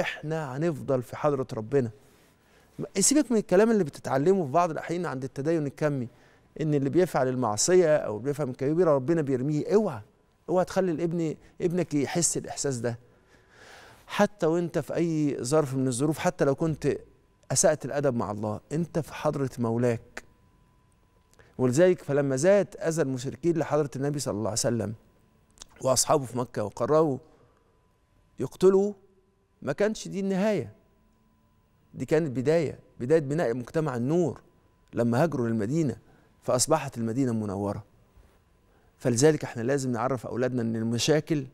احنا هنفضل في حضره ربنا سيبك من الكلام اللي بتتعلمه في بعض الاحيان عند التدين الكمي ان اللي بيفعل المعصيه او بيفهم كبيره ربنا بيرميه اوعى اوعى تخلي الابن ابنك يحس الاحساس ده حتى وانت في اي ظرف من الظروف حتى لو كنت اسات الادب مع الله انت في حضره مولاك ولذلك فلما زاد اذى المشركين لحضره النبي صلى الله عليه وسلم واصحابه في مكه وقرروا يقتلوا ما كانتش دي النهايه دي كانت بدايه بدايه بناء مجتمع النور لما هاجروا للمدينه فاصبحت المدينه منوره فلذلك احنا لازم نعرف اولادنا ان المشاكل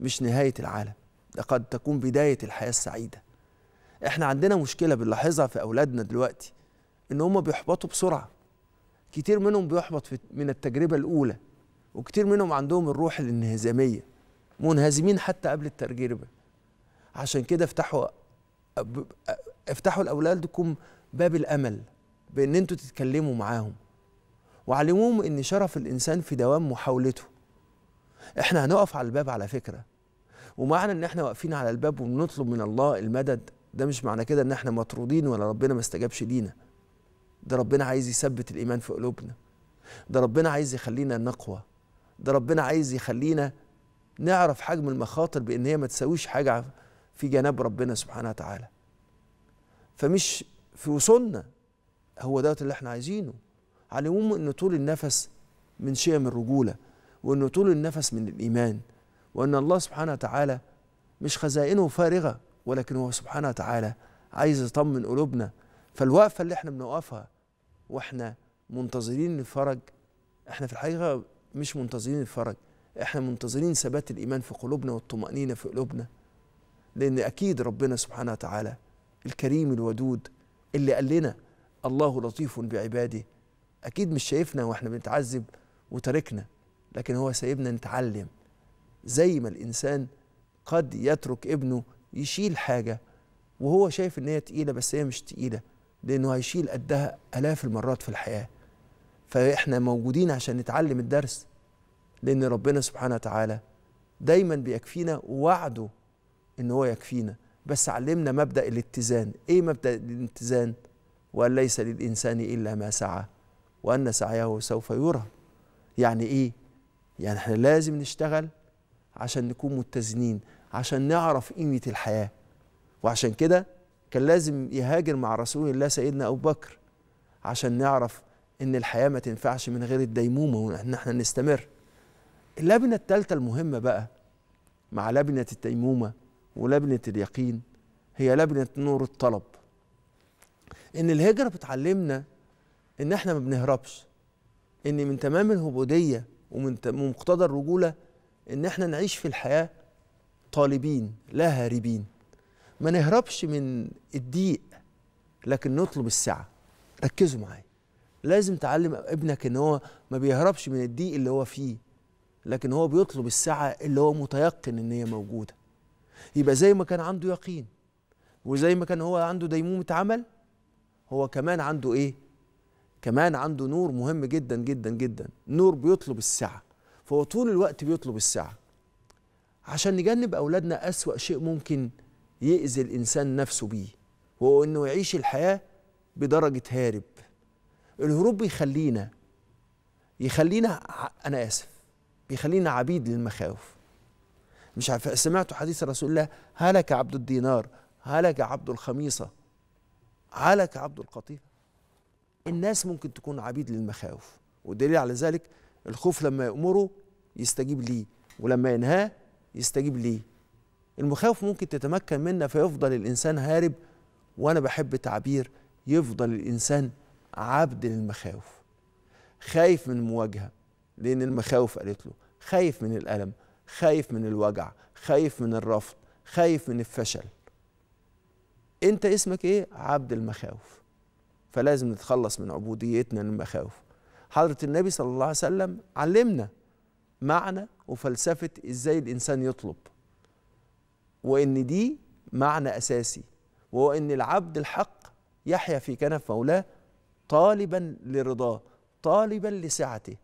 مش نهايه العالم ده قد تكون بدايه الحياه السعيده احنا عندنا مشكله بنلاحظها في اولادنا دلوقتي ان هم بيحبطوا بسرعه كتير منهم بيحبط من التجربه الاولى وكتير منهم عندهم الروح الانهزاميه منهزمين حتى قبل التجربه عشان كده افتحوا افتحوا لاولادكم باب الامل بان انتوا تتكلموا معاهم وعلموهم ان شرف الانسان في دوام محاولته احنا هنقف على الباب على فكره ومعنى ان احنا واقفين على الباب وبنطلب من الله المدد ده مش معنى كده ان احنا مطرودين ولا ربنا ما استجابش لينا ده ربنا عايز يثبت الايمان في قلوبنا ده ربنا عايز يخلينا نقوى ده ربنا عايز يخلينا نعرف حجم المخاطر بان هي ما تساويش حاجه في جناب ربنا سبحانه وتعالى فمش في وصولنا هو دوت اللي احنا عايزينه على العموم ان طول النفس من شيء من الرجوله وان طول النفس من الايمان وان الله سبحانه وتعالى مش خزائنه فارغه ولكن هو سبحانه وتعالى عايز يطمن قلوبنا فالوقفه اللي احنا بنوقفها واحنا منتظرين الفرج احنا في الحقيقه مش منتظرين الفرج احنا منتظرين ثبات الايمان في قلوبنا والطمانينه في قلوبنا لأن أكيد ربنا سبحانه وتعالى الكريم الودود اللي قال لنا الله لطيف بعباده أكيد مش شايفنا وإحنا بنتعذب وتركنا لكن هو سايبنا نتعلم زي ما الإنسان قد يترك ابنه يشيل حاجة وهو شايف إن هي تقيلة بس هي مش تقيلة لأنه هيشيل قدها آلاف المرات في الحياة فإحنا موجودين عشان نتعلم الدرس لأن ربنا سبحانه وتعالى دايما بيكفينا وعده ان هو يكفينا بس علمنا مبدا الاتزان ايه مبدا الاتزان وان ليس للانسان الا ما سعى وان سعيه سوف يرى يعني ايه يعني احنا لازم نشتغل عشان نكون متزنين عشان نعرف قيمه الحياه وعشان كده كان لازم يهاجر مع رسول الله سيدنا ابو بكر عشان نعرف ان الحياه ما تنفعش من غير الديمومه وان احنا نستمر اللبنه الثالثه المهمه بقى مع لبنه الديمومه ولبنه اليقين هي لبنه نور الطلب ان الهجره بتعلمنا ان احنا ما بنهربش ان من تمام الهبوديه ومن مقتضى الرجوله ان احنا نعيش في الحياه طالبين لا هاربين ما نهربش من الضيق لكن نطلب السعه ركزوا معايا لازم تعلم ابنك ان هو ما بيهربش من الضيق اللي هو فيه لكن هو بيطلب السعه اللي هو متيقن ان هي موجوده يبقى زي ما كان عنده يقين وزي ما كان هو عنده ديمومة عمل هو كمان عنده ايه كمان عنده نور مهم جدا جدا جدا نور بيطلب السعة فهو طول الوقت بيطلب السعة عشان نجنب أولادنا أسوأ شيء ممكن يأذي الإنسان نفسه بيه وهو إنه يعيش الحياة بدرجة هارب الهروب بيخلينا يخلينا أنا آسف بيخلينا عبيد للمخاوف مش عارف سمعت حديث رسول الله هلك عبد الدينار هلك عبد الخميصة هلك عبد القطيف الناس ممكن تكون عبيد للمخاوف والدليل على ذلك الخوف لما يأمره يستجيب ليه ولما ينهاه يستجيب ليه المخاوف ممكن تتمكن منا فيفضل الإنسان هارب وأنا بحب تعبير يفضل الإنسان عبد للمخاوف خايف من المواجهة لأن المخاوف قالت له خايف من الألم خايف من الوجع خايف من الرفض خايف من الفشل انت اسمك ايه عبد المخاوف فلازم نتخلص من عبوديتنا للمخاوف حضرة النبي صلى الله عليه وسلم علمنا معنى وفلسفة ازاي الانسان يطلب وان دي معنى اساسي وهو ان العبد الحق يحيا في كنف مولاه طالبا لرضاه طالبا لسعته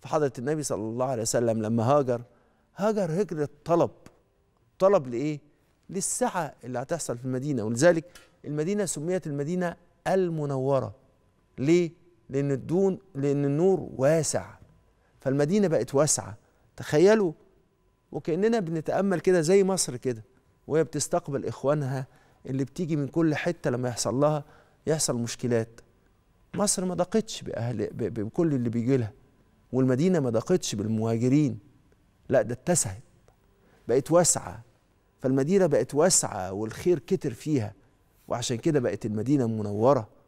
فحضرة النبي صلى الله عليه وسلم لما هاجر هاجر هجرة طلب طلب لإيه؟ للسعة اللي هتحصل في المدينة ولذلك المدينة سميت المدينة المنورة ليه؟ لأن الدون لأن النور واسع فالمدينة بقت واسعة تخيلوا وكأننا بنتأمل كده زي مصر كده وهي بتستقبل إخوانها اللي بتيجي من كل حتة لما يحصل لها يحصل مشكلات مصر ما ضاقتش بأهل بكل اللي بيجي لها والمدينة ما ضاقتش بالمهاجرين لا ده اتسعت بقت واسعة فالمدينة بقت واسعة والخير كتر فيها وعشان كده بقت المدينة منورة